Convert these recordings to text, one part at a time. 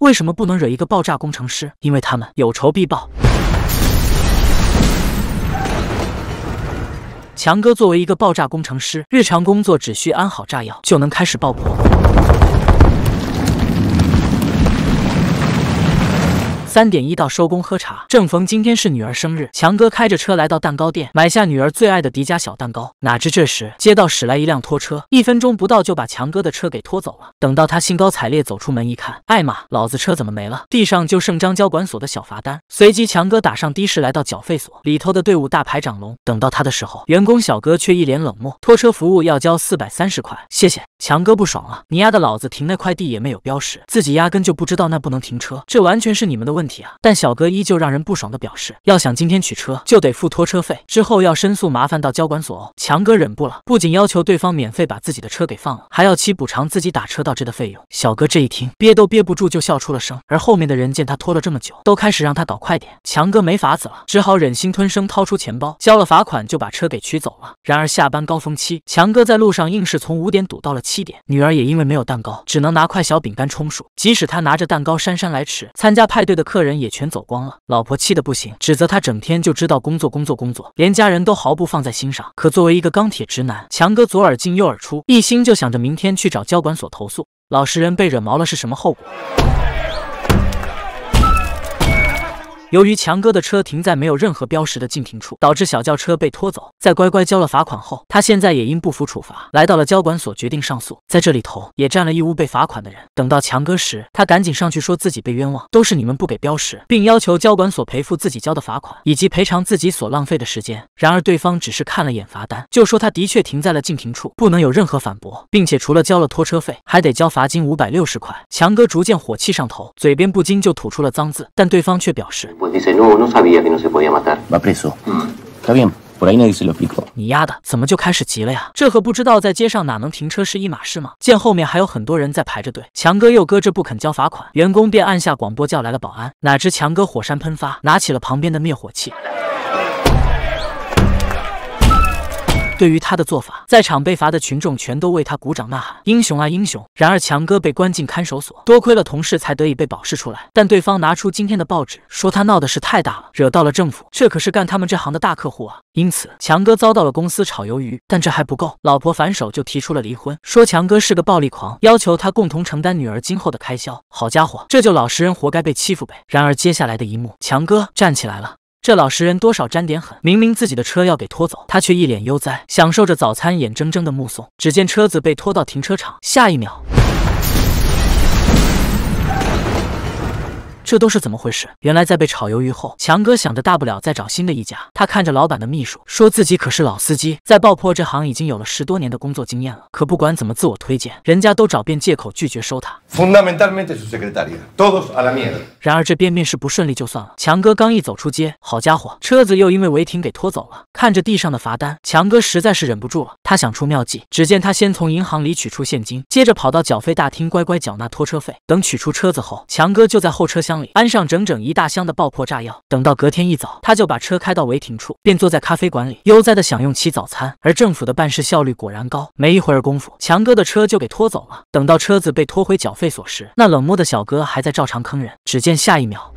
为什么不能惹一个爆炸工程师？因为他们有仇必报。强哥作为一个爆炸工程师，日常工作只需安好炸药，就能开始爆破。三点一到，收工喝茶。正逢今天是女儿生日，强哥开着车来到蛋糕店，买下女儿最爱的迪迦小蛋糕。哪知这时，街道驶来一辆拖车，一分钟不到就把强哥的车给拖走了。等到他兴高采烈走出门一看，艾玛，老子车怎么没了？地上就剩张交管所的小罚单。随即，强哥打上的士，来到缴费所，里头的队伍大排长龙。等到他的时候，员工小哥却一脸冷漠：“拖车服务要交四百三十块，谢谢。”强哥不爽了，你丫的老子停那块地也没有标识，自己压根就不知道那不能停车，这完全是你们的问题啊！但小哥依旧让人不爽的表示，要想今天取车就得付拖车费，之后要申诉麻烦到交管所。哦。强哥忍不了，不仅要求对方免费把自己的车给放了，还要其补偿自己打车到这的费用。小哥这一听，憋都憋不住就笑出了声。而后面的人见他拖了这么久，都开始让他搞快点。强哥没法子了，只好忍心吞声，掏出钱包交了罚款，就把车给取走了。然而下班高峰期，强哥在路上硬是从五点堵到了。七点，女儿也因为没有蛋糕，只能拿块小饼干充数。即使他拿着蛋糕姗姗来迟，参加派对的客人也全走光了。老婆气得不行，指责他整天就知道工作，工作，工作，连家人都毫不放在心上。可作为一个钢铁直男，强哥左耳进右耳出，一心就想着明天去找交管所投诉。老实人被惹毛了是什么后果？由于强哥的车停在没有任何标识的禁停处，导致小轿车被拖走。在乖乖交了罚款后，他现在也因不服处罚，来到了交管所决定上诉。在这里头也占了义乌被罚款的人。等到强哥时，他赶紧上去说自己被冤枉，都是你们不给标识，并要求交管所赔付自己交的罚款以及赔偿自己所浪费的时间。然而对方只是看了眼罚单，就说他的确停在了禁停处，不能有任何反驳，并且除了交了拖车费，还得交罚金五百六十块。强哥逐渐火气上头，嘴边不禁就吐出了脏字，但对方却表示。你丫的，怎么就开始急了呀？这和不知道在街上哪能停车是一码事吗？见后面还有很多人在排着队，强哥又搁这不肯交罚款，员工便按下广播叫来了保安。哪知强哥火山喷发，拿起了旁边的灭火器。对于他的做法，在场被罚的群众全都为他鼓掌呐喊：“英雄啊，英雄！”然而强哥被关进看守所，多亏了同事才得以被保释出来。但对方拿出今天的报纸，说他闹的事太大了，惹到了政府，这可是干他们这行的大客户啊。因此，强哥遭到了公司炒鱿鱼。但这还不够，老婆反手就提出了离婚，说强哥是个暴力狂，要求他共同承担女儿今后的开销。好家伙，这就老实人活该被欺负呗！然而接下来的一幕，强哥站起来了。这老实人多少沾点狠，明明自己的车要给拖走，他却一脸悠哉，享受着早餐，眼睁睁的目送。只见车子被拖到停车场，下一秒。这都是怎么回事？原来在被炒鱿鱼后，强哥想着大不了再找新的一家。他看着老板的秘书，说自己可是老司机，在爆破这行已经有了十多年的工作经验了。可不管怎么自我推荐，人家都找遍借口拒绝收他。然而这边面试不顺利就算了，强哥刚一走出街，好家伙，车子又因为违停给拖走了。看着地上的罚单，强哥实在是忍不住了。他想出妙计，只见他先从银行里取出现金，接着跑到缴费大厅乖乖缴纳拖车费。等取出车子后，强哥就在后车厢。安上整整一大箱的爆破炸药，等到隔天一早，他就把车开到违停处，便坐在咖啡馆里悠哉的享用起早餐。而政府的办事效率果然高，没一会儿功夫，强哥的车就给拖走了。等到车子被拖回缴费所时，那冷漠的小哥还在照常坑人。只见下一秒。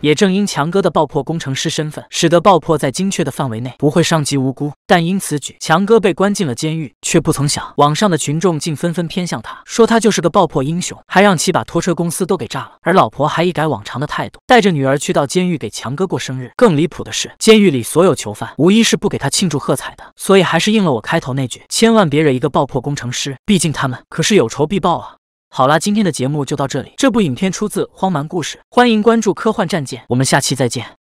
也正因强哥的爆破工程师身份，使得爆破在精确的范围内不会伤及无辜。但因此举，强哥被关进了监狱，却不曾想网上的群众竟纷纷偏向他，说他就是个爆破英雄，还让其把拖车公司都给炸了。而老婆还一改往常的态度，带着女儿去到监狱给强哥过生日。更离谱的是，监狱里所有囚犯无一是不给他庆祝喝彩的。所以还是应了我开头那句：千万别惹一个爆破工程师，毕竟他们可是有仇必报啊。好啦，今天的节目就到这里。这部影片出自《荒蛮故事》，欢迎关注《科幻战舰》，我们下期再见。